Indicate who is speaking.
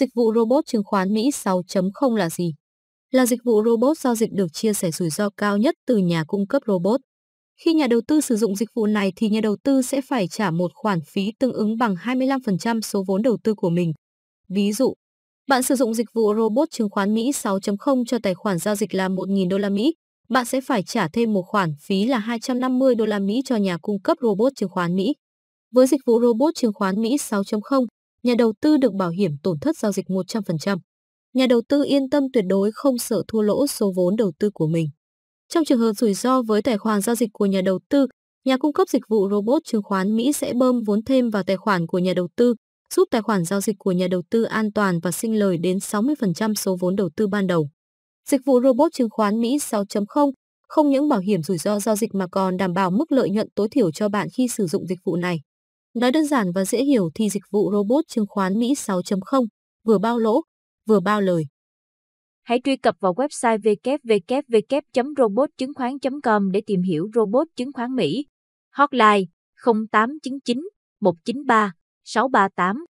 Speaker 1: Dịch vụ robot chứng khoán Mỹ 6.0 là gì? Là dịch vụ robot giao dịch được chia sẻ rủi ro cao nhất từ nhà cung cấp robot. Khi nhà đầu tư sử dụng dịch vụ này thì nhà đầu tư sẽ phải trả một khoản phí tương ứng bằng 25% số vốn đầu tư của mình. Ví dụ, bạn sử dụng dịch vụ robot chứng khoán Mỹ 6.0 cho tài khoản giao dịch là 1.000 đô la Mỹ, bạn sẽ phải trả thêm một khoản phí là 250 đô la Mỹ cho nhà cung cấp robot chứng khoán Mỹ. Với dịch vụ robot chứng khoán Mỹ 6.0, nhà đầu tư được bảo hiểm tổn thất giao dịch 100%. Nhà đầu tư yên tâm tuyệt đối không sợ thua lỗ số vốn đầu tư của mình. Trong trường hợp rủi ro với tài khoản giao dịch của nhà đầu tư, nhà cung cấp dịch vụ robot chứng khoán Mỹ sẽ bơm vốn thêm vào tài khoản của nhà đầu tư, giúp tài khoản giao dịch của nhà đầu tư an toàn và sinh lời đến 60% số vốn đầu tư ban đầu. Dịch vụ robot chứng khoán Mỹ 6.0 không những bảo hiểm rủi ro giao dịch mà còn đảm bảo mức lợi nhuận tối thiểu cho bạn khi sử dụng dịch vụ này. Nói đơn giản và dễ hiểu thì dịch vụ robot chứng khoán Mỹ 6.0 vừa bao lỗ, vừa bao lời.
Speaker 2: Hãy truy cập vào website www.robot chứng com để tìm hiểu robot chứng khoán Mỹ. Hotline 0899 193 638